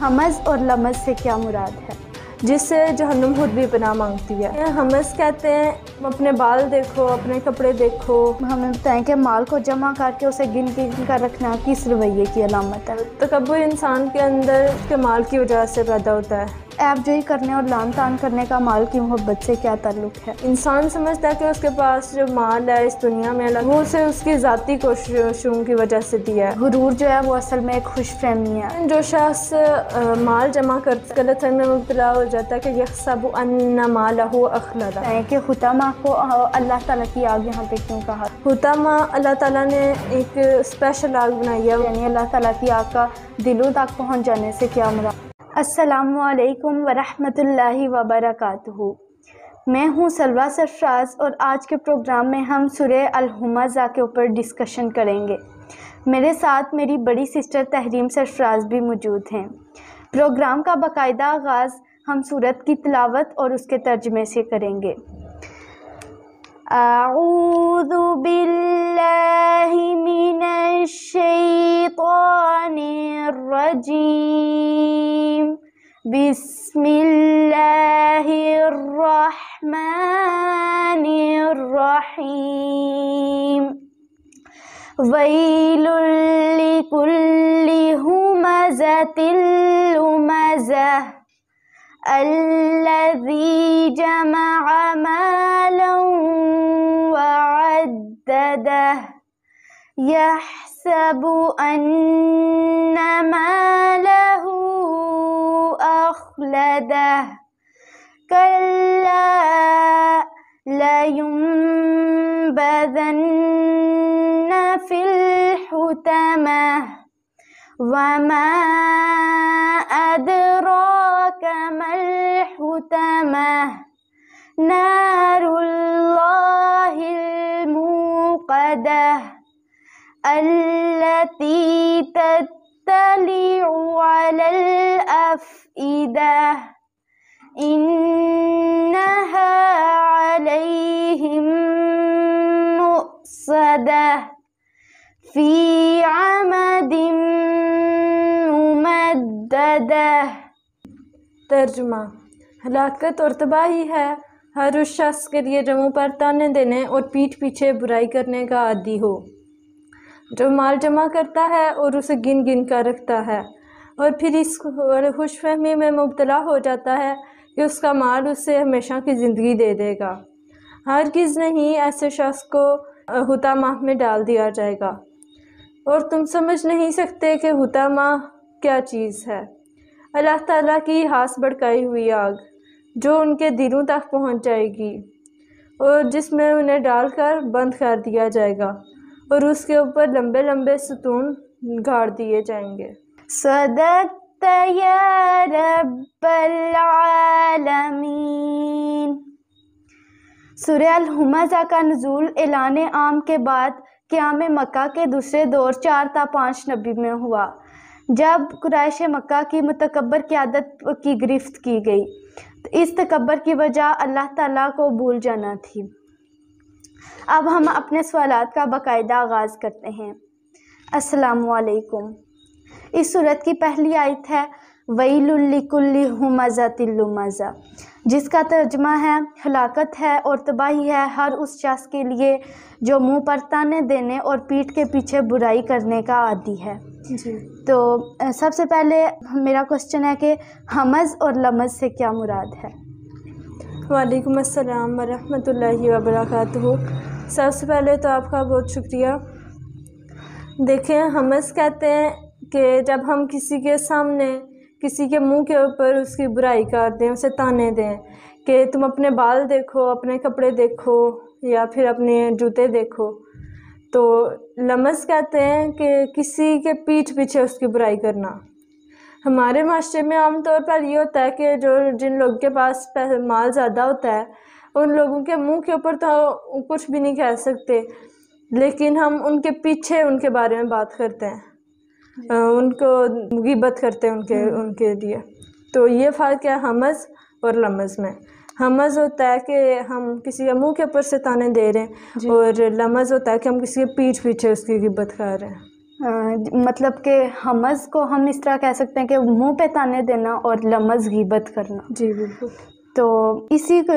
हमस और लमस से क्या मुराद है जिससे जहनुम खुद भी पना मांगती है हमस कहते हैं अपने बाल देखो अपने कपड़े देखो हमें बताएं कि माल को जमा करके उसे गिन गिन कर रखना किस रवैये की अलामत है तो कब इंसान के अंदर उसके माल की वजह से पैदा होता है ऐप जो ही करने और लान तान करने का माल की मोहब्बत से क्या ताल्लुक है इंसान समझता है कि उसके पास जो माल है इस दुनिया में अलग वो उसे उसकी ज़ाती कोशिशों की वजह से दिया है गुरूर जो है वो असल में एक खुश फहमी है जो शख्स माल जमा कर गलत में मुबला हो जाता है कि यह सब अन्ना माल हो अखला है कि हुतामा को अल्लाह तला की आग यहाँ पे क्यों कहा हुतामा अल्लाह तला ने एक स्पेशल आग बनाई है यानी अल्लाह तला की आग का दिलों तक पहुँच जाने से क्या मुराद असलकम वरहमतुल्लाहि वबरक मैं हूं सलवा सरफराज और आज के प्रोग्राम में हम सुरे अलहुमाजा के ऊपर डिस्कशन करेंगे मेरे साथ मेरी बड़ी सिस्टर तहरीम सरफराज भी मौजूद हैं प्रोग्राम का बाकायदा आगाज़ हम सूरत की तलावत और उसके तर्जमे से करेंगे أعوذ بالله من الشيطان الرجيم بسم الله الرحمن الرحيم ويل لكل همزة لمزة الذي جمع مالا سدده يحسب أن ماله أخلده كلا لينبذن في الحتمة وما أدراك ما الحتمة نار الأفئدة التي تتلع على الأفئدة إنها عليهم مؤصدة في عمد ممدده ترجمة هلاكت और तबाही हर उस शख्स के लिए जो मुँह पर ताने देने और पीठ पीछे बुराई करने का आदि हो जो माल जमा करता है और उसे गिन गिन कर रखता है और फिर इस खुश फहमी में मुबतला हो जाता है कि उसका माल उसे हमेशा की ज़िंदगी दे देगा हर किस नहीं ऐसे शख्स को हुता माह में डाल दिया जाएगा और तुम समझ नहीं सकते कि हुता माह क्या चीज़ है अल्लाह ताला की हाथ भड़काई हुई आग जो उनके दिलों तक पहुंच जाएगी और जिसमें उन्हें डालकर बंद कर दिया जाएगा और उसके ऊपर लंबे लंबे सतून गाड़ दिए जाएंगे सदत सुरैल हमजा का नजूल एलान आम के बाद क्याम मक्का के दूसरे दौर चार ता पाँच नबी में हुआ जब कुरैश मक्का की मतकबर क्यादत की गिरफ्त की गई इस तकबर की वजह अल्लाह ताला को भूल जाना थी अब हम अपने सवालत का बाकायदा आगाज़ करते हैं असलकुम इस सूरत की पहली आयत है मजा तिल्लु मजा जिसका तर्जमा है हलाकत है और तबाही है हर उस शख्स के लिए जो मुंह पर ताने देने और पीठ के पीछे बुराई करने का आदि है जी तो सबसे पहले मेरा क्वेश्चन है कि हमज और लमज से क्या मुराद है वालेकुम अस्सलाम वरहमतुल्लाहि वबरकatuh सबसे पहले तो आपका बहुत शुक्रिया देखें हमज कहते हैं कि जब हम किसी के सामने किसी के मुंह के ऊपर उसकी बुराई कर दें उसे ताने दें कि तुम अपने बाल देखो अपने कपड़े देखो या फिर अपने जूते देखो तो लमस कहते हैं कि किसी के पीठ पीछे उसकी बुराई करना हमारे माशरे में आमतौर पर ये होता है कि जो जिन लोगों के पास माल ज़्यादा होता है उन लोगों के मुंह के ऊपर तो कुछ भी नहीं कह सकते लेकिन हम उनके पीछे उनके बारे में बात करते हैं उनको गिबत करते हैं उनके हम्म। उनके लिए तो ये फ़र्क है हमज और लमज में हमज होता है कि हम किसी के मुँह के ऊपर से ताने दे रहे हैं और लमज होता है कि हम किसी के पीठ पीछे उसकी गिबत खा रहे हैं आ, मतलब कि हमज को हम इस तरह कह सकते हैं कि मुंह पे ताने देना और लमज गिबत करना जी बिल्कुल तो इसी तो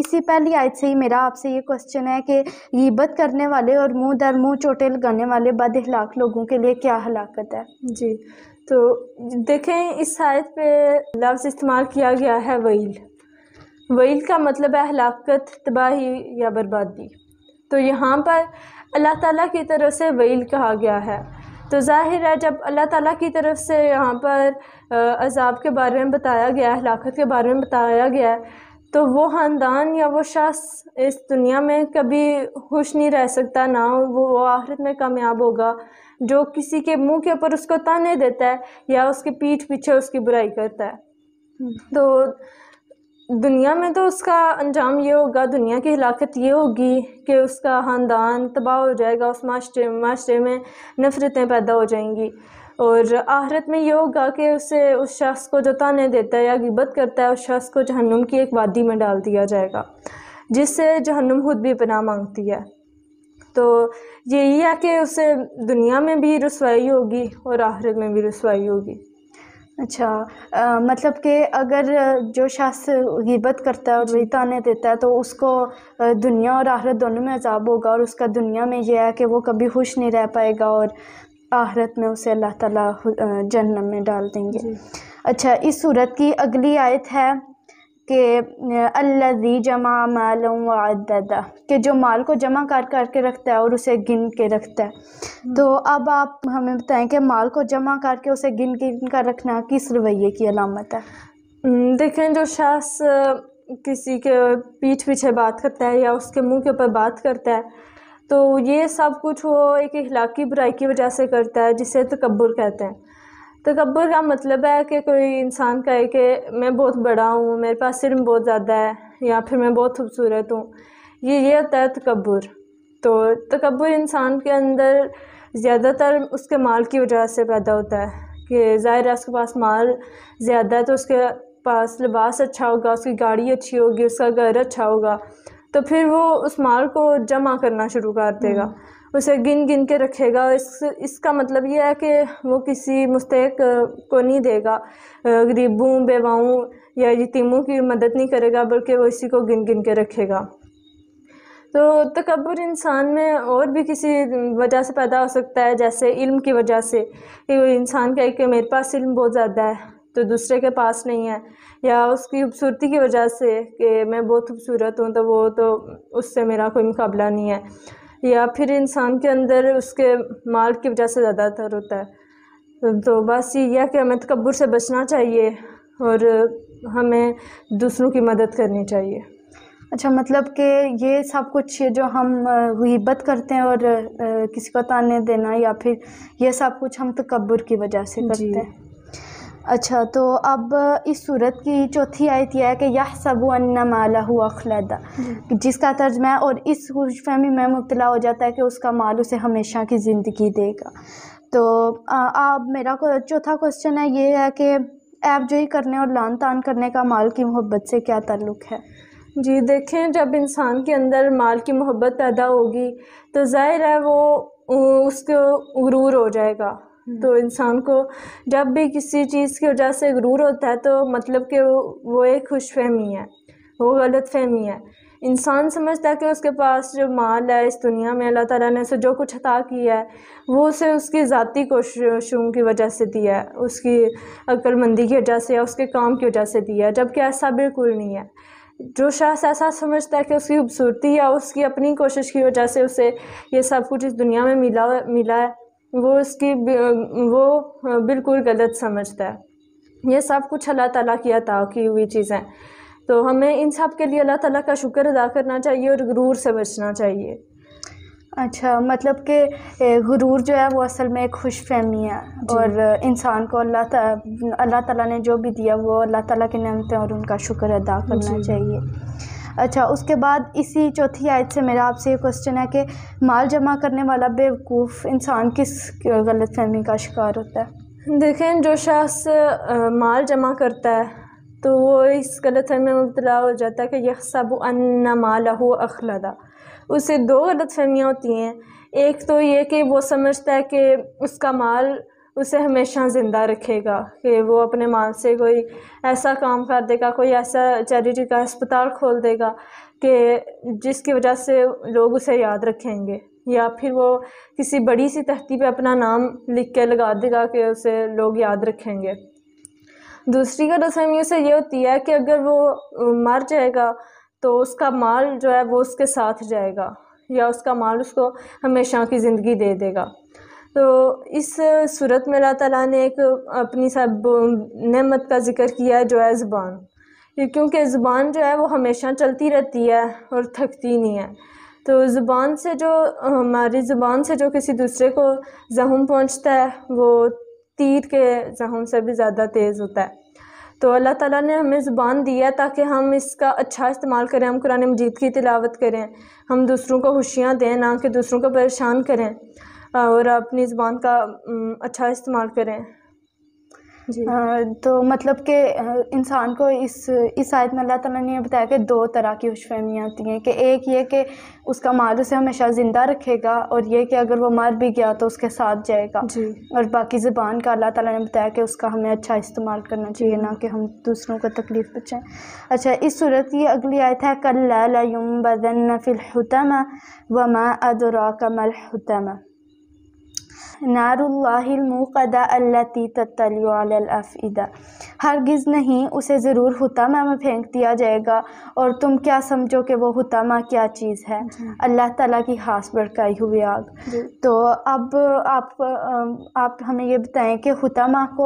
इसी पहली आयत से ही मेरा आपसे ये क्वेश्चन है कि गीबत करने वाले और मुंह दर मुंह चोटे लगाने वाले बद हलाक लोगों के लिए क्या हलाकत है जी तो देखें इस आयत पे लफ्ज़ इस्तेमाल किया गया है वईल वईल का मतलब है हलाकत तबाही या बर्बादी तो यहाँ पर अल्लाह ताला की तरफ से वईल कहा गया है तो ज़ाहिर है जब अल्लाह ताला की तरफ से यहाँ पर अजाब के बारे में बताया गया है हलाकत के बारे में बताया गया है तो वो ख़ानदान या वो शख्स इस दुनिया में कभी खुश नहीं रह सकता ना वो वो आखिरत में कामयाब होगा जो किसी के मुंह के ऊपर उसको ताने देता है या उसके पीठ पीछे उसकी बुराई करता है हम्म। तो दुनिया में तो उसका अंजाम ये होगा दुनिया की हिलात ये होगी कि उसका ख़ानदान तबाह हो जाएगा उस माशरे माशरे में नफ़रतें पैदा हो जाएंगी और आहरत में ये होगा कि उसे उस शख्स को जो ताने देता है या गिबत करता है उस शख्स को जहन्नुम की एक वादी में डाल दिया जाएगा जिससे जहन्नुम खुद भी पना मांगती है तो यही है कि उसे दुनिया में भी रसवाई होगी और आहरत में भी रसवाई होगी अच्छा आ, मतलब कि अगर जो शख्स गिबत करता है और वही ताने देता है तो उसको दुनिया और आहरत दोनों में अजाब होगा और उसका दुनिया में यह है कि वो कभी खुश नहीं रह पाएगा और आहरत में उसे अल्लाह ताला जन्नत में डाल देंगे अच्छा इस सूरत की अगली आयत है कि अल्लाह जमा मालम वा कि जो माल को जमा कर करके रखता है और उसे गिन के रखता है हम्म। तो अब आप हमें बताएं कि माल को जमा करके उसे गिन गिन कर रखना किस रवैये की अलामत है हम्म, देखें जो शख्स किसी के पीठ पीछे बात करता है या उसके मुंह के ऊपर बात करता है तो ये सब कुछ वो एक अखलाकी बुराई की वजह से करता है जिसे तकबर कहते हैं तकबर का मतलब है कि कोई इंसान कहे कि मैं बहुत बड़ा हूँ मेरे पास सिर्फ बहुत ज़्यादा है या फिर मैं बहुत खूबसूरत हूँ ये ये होता है तकबर तो तकबर इंसान के अंदर ज़्यादातर उसके माल की वजह से पैदा होता है कि ज़ाहिर है उसके पास माल ज़्यादा है तो उसके पास लिबास अच्छा होगा उसकी गाड़ी अच्छी होगी उसका घर अच्छा होगा तो फिर वो उस माल को जमा करना शुरू कर देगा हम्म। उसे गिन गिन के रखेगा इस इसका मतलब यह है कि वो किसी मुस्तक को नहीं देगा गरीबों बेवाओं या यतीमों की मदद नहीं करेगा बल्कि वो इसी को गिन गिन के रखेगा तो तकबर इंसान में और भी किसी वजह से पैदा हो सकता है जैसे इल्म की वजह से कि इंसान कहे कि मेरे पास इल्म बहुत ज़्यादा है तो दूसरे के पास नहीं है या उसकी खूबसूरती की वजह से कि मैं बहुत खूबसूरत हूँ तो वो तो उससे मेरा कोई मुकाबला नहीं है या फिर इंसान के अंदर उसके माल की वजह से ज़्यादातर होता है तो बस यह कि हमें तकबर से बचना चाहिए और हमें दूसरों की मदद करनी चाहिए अच्छा मतलब कि ये सब कुछ जो हम हिब्बत करते हैं और किसी को ताने देना या फिर ये सब कुछ हम तकबर की वजह से करते हैं अच्छा तो अब इस सूरत की चौथी आयत यह है कि यह सबन माला हुआ अखलदा जिसका तर्जमा है और इस खुशफहमी में मुबतला हो जाता है कि उसका माल उसे हमेशा की ज़िंदगी देगा तो अब मेरा चौथा क्वेश्चन है ये है कि ऐप जोई करने और लान तान करने का माल की मोहब्बत से क्या ताल्लुक़ है जी देखें जब इंसान के अंदर माल की मोहब्बत पैदा होगी तो ज़ाहिर है वो उसको गुरूर हो जाएगा हम्म। तो इंसान को जब भी किसी चीज़ की वजह से गुरूर होता है तो मतलब कि वो वो एक खुश फहमी है वो गलत फहमी है इंसान समझता है कि उसके पास जो माल है इस दुनिया में अल्लाह ताला ने उसे जो कुछ अता किया है वो उसे उसकी ज़ाती कोशिशों की वजह से दिया है उसकी अक्लमंदी की वजह से या उसके काम की वजह से दिया है जबकि ऐसा बिल्कुल नहीं है जो शख्स ऐसा समझता है कि उसकी खूबसूरती या उसकी अपनी कोशिश की वजह से उसे ये सब कुछ इस दुनिया में मिला मिला है वो इसकी वो बिल्कुल गलत समझता है ये सब कुछ अल्लाह ताला की अता की हुई चीज़ें तो हमें इन सब के लिए अल्लाह ताला का शुक्र अदा करना चाहिए और गुरूर से बचना चाहिए अच्छा मतलब कि गुरूर जो है वो असल में एक खुश फहमी है और इंसान को अल्लाह अल्लाह ताला ने जो भी दिया वो अल्लाह ताला की नमते और उनका शुक्र अदा करना चाहिए अच्छा उसके बाद इसी चौथी आयत से मेरा आपसे ये क्वेश्चन है कि माल जमा करने वाला बेवकूफ़ इंसान किस गलत फहमी का शिकार होता है देखें जो शख्स माल जमा करता है तो वो इस गलत फहमी में मुबला हो जाता है कि यह सब अन्ना माल हो अखलदा उससे दो गलत फहमियाँ होती हैं एक तो ये कि वो समझता है कि उसका माल उसे हमेशा ज़िंदा रखेगा कि वो अपने माल से कोई ऐसा काम कर देगा कोई ऐसा चैरिटी का अस्पताल खोल देगा कि जिसकी वजह से लोग उसे याद रखेंगे या फिर वो किसी बड़ी सी तहती पे अपना नाम लिख के लगा देगा कि उसे लोग याद रखेंगे दूसरी गलतफहमी उसे ये होती है कि अगर वो मर जाएगा तो उसका माल जो है वो उसके साथ जाएगा या उसका माल उसको हमेशा की ज़िंदगी दे देगा तो इस सूरत में अल्लाह ताला ने एक अपनी सब नेमत का ज़िक्र किया है जो है ज़ुबान क्योंकि ज़ुबान जो है वो हमेशा चलती रहती है और थकती नहीं है तो ज़ुबान से जो हमारी ज़ुबान से जो किसी दूसरे को जहम पहुंचता है वो तीर के जहम से भी ज़्यादा तेज़ होता है तो अल्लाह ताला ने हमें ज़ुबान दिया ताकि हम इसका अच्छा इस्तेमाल करें हम कुरान मजीद की तिलावत करें हम दूसरों को खुशियाँ दें ना कि दूसरों को परेशान करें हाँ, और अपनी ज़ुबान का अच्छा इस्तेमाल करें जी तो मतलब कि इंसान को इस इस आयत में अल्लाह ताला ने बताया कि दो तरह की खुशफहमियाँ आती हैं कि एक ये कि उसका माल उसे हमेशा ज़िंदा रखेगा और ये कि अगर वो मर भी गया तो उसके साथ जाएगा जी और बाकी ज़बान का अल्लाह ताला ने बताया कि उसका हमें अच्छा इस्तेमाल करना चाहिए ना कि हम दूसरों को तकलीफ़ पहुँचाएँ अच्छा इस सूरत की अगली आयत है कल ला युम बदन फिलहतम व मा अदरा कमल हतम नारुल्लामुक़दा अल्लाती तत्तलफ़िदा हरगिज़ नहीं उसे ज़रूर हुतामा में फेंक दिया जाएगा और तुम क्या समझो कि वो हुतामा क्या चीज़ है अल्लाह ताला की खास भड़काई हुई आग तो अब आप आप हमें ये बताएं कि हुतामा को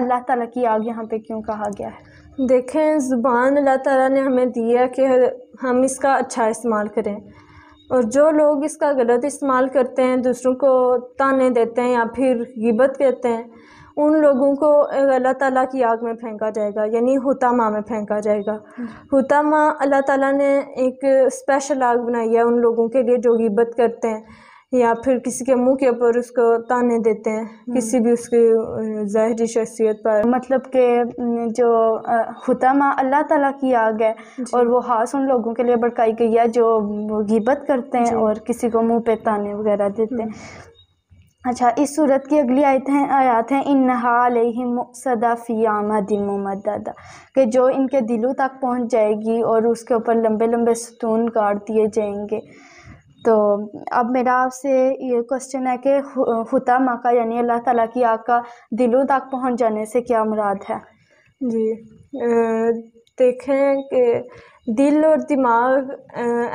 अल्लाह ताला की आग यहाँ पे क्यों कहा गया है देखें ज़ुबान अल्लाह ताला ने हमें दिया कि हम इसका अच्छा इस्तेमाल करें और जो लोग इसका गलत इस्तेमाल करते हैं दूसरों को ताने देते हैं या फिर गिबत कहते हैं उन लोगों को अल्लाह ताला की आग में फेंका जाएगा यानी हुतामा में फेंका जाएगा हुतामा अल्लाह ताला ने एक स्पेशल आग बनाई है उन लोगों के लिए जो गिबत करते हैं या फिर किसी के मुंह के ऊपर उसको ताने देते हैं हम्म। किसी भी उसकी ज़ाहरी शख्सियत पर मतलब के जो हतमा अल्लाह ताला की आग है और वो हाथ उन लोगों के लिए भड़काई गई है जो गिबत करते हैं और किसी को मुंह पे ताने वगैरह देते हैं हम्म। अच्छा इस सूरत की अगली आयत हैं आयात हैं इन नहा फ़ियामा मोहम्मद दादा कि जो इनके दिलों तक पहुंच जाएगी और उसके ऊपर लंबे लंबे सतून काट दिए जाएंगे तो अब मेरा आपसे ये क्वेश्चन है कि हुता का यानी अल्लाह ताला की आग का दिलों तक पहुँच जाने से क्या मुराद है जी देखें कि दिल और दिमाग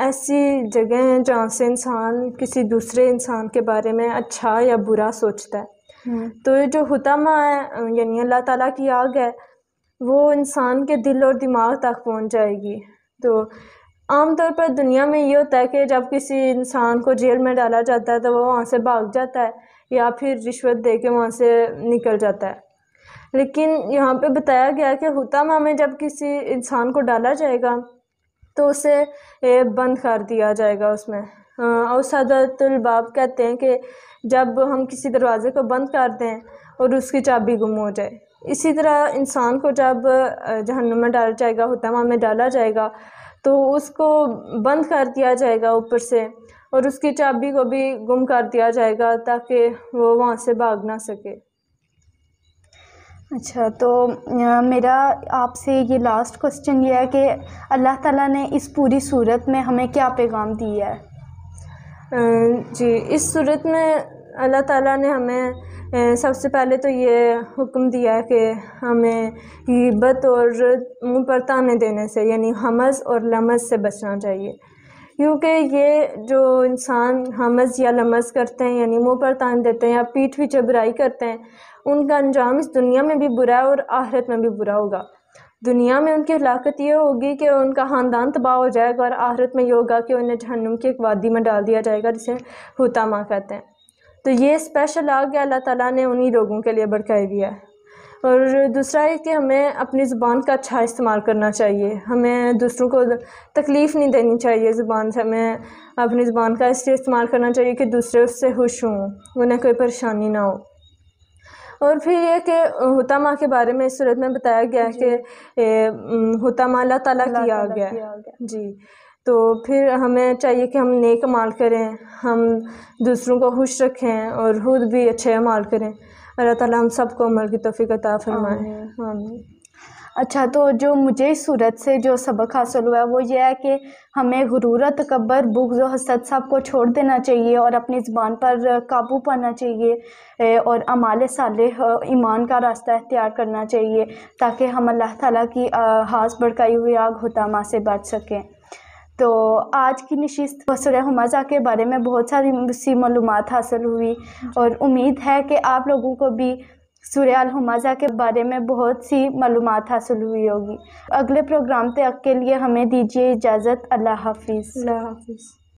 ऐसी जगह हैं जहाँ से इंसान किसी दूसरे इंसान के बारे में अच्छा या बुरा सोचता है हम्म। तो ये जो हुतामा है यानी अल्लाह ताला की आग है वो इंसान के दिल और दिमाग तक पहुँच जाएगी तो आमतौर पर दुनिया में ये होता है कि जब किसी इंसान को जेल में डाला जाता है तो वो वहाँ से भाग जाता है या फिर रिश्वत दे के वहाँ से निकल जाता है लेकिन यहाँ पे बताया गया है कि हुतामा में जब किसी इंसान को डाला जाएगा तो उसे बंद कर दिया जाएगा उसमें और सदतुलबाब कहते हैं कि जब हम किसी दरवाज़े को बंद कर दें और उसकी चाबी गुम हो जाए इसी तरह इंसान को जब जहन्नुम में डाला जाएगा हुतामा में डाला जाएगा तो उसको बंद कर दिया जाएगा ऊपर से और उसकी चाबी को भी गुम कर दिया जाएगा ताकि वो वहाँ से भाग ना सके अच्छा तो मेरा आपसे ये लास्ट क्वेश्चन ये है कि अल्लाह ताला ने इस पूरी सूरत में हमें क्या पैगाम दिया है जी इस सूरत में अल्लाह ताला ने हमें सबसे पहले तो ये हुक्म दिया है कि हमें हिब्बत और मुँह पर ताने देने से यानी हमस और लमस से बचना चाहिए क्योंकि ये जो इंसान हमस या लमस करते हैं यानी मुँह पर तान देते हैं या पीठ पीछे बुराई करते हैं उनका अंजाम इस दुनिया में भी बुरा है और आहरत में भी बुरा होगा दुनिया में उनकी हलाकत ये होगी कि उनका ख़ानदान तबाह हो जाएगा और आहरत में ये होगा कि उन्हें जहन्नुम की एक वादी में डाल दिया जाएगा जिसे हुतामा कहते हैं तो ये स्पेशल आग अल्लाह ताला ने उन्हीं लोगों के लिए भड़काई दिया है और दूसरा है कि हमें अपनी ज़ुबान का अच्छा इस्तेमाल करना चाहिए हमें दूसरों को तकलीफ़ नहीं देनी चाहिए ज़ुबान से हमें अपनी ज़ुबान का इसलिए इस्तेमाल करना चाहिए कि दूसरे उससे खुश हों उन्हें कोई परेशानी ना हो और फिर ये कि होता के बारे में इस सूरत में बताया गया है कि होता माँ अल्लाह ताला की आ गया जी तो फिर हमें चाहिए कि हम नेक माल करें हम दूसरों को खुश रखें और खुद भी अच्छे माल करें अल्लाह ताला हम सबको अमल की तोफ़ी अता फरमाए अच्छा तो जो मुझे इस सूरत से जो सबक हासिल हुआ है वो ये है कि हमें गुरूर तकबर बुग्ज़ और हसद सब को छोड़ देना चाहिए और अपनी ज़बान पर काबू पाना चाहिए और अमाल साल ईमान का रास्ता इख्तियार करना चाहिए ताकि हम अल्लाह ताला की हाथ भड़काई हुई आग होतामा से बच सकें तो आज की नशिस्त वसर हमजा के बारे में बहुत सारी सी मालूम हासिल हुई और उम्मीद है कि आप लोगों को भी सुरयाल हमजा के बारे में बहुत सी मालूम हासिल हुई होगी अगले प्रोग्राम तक के लिए हमें दीजिए इजाज़त अल्लाह हाफिज़ अल्लाह हाफिज़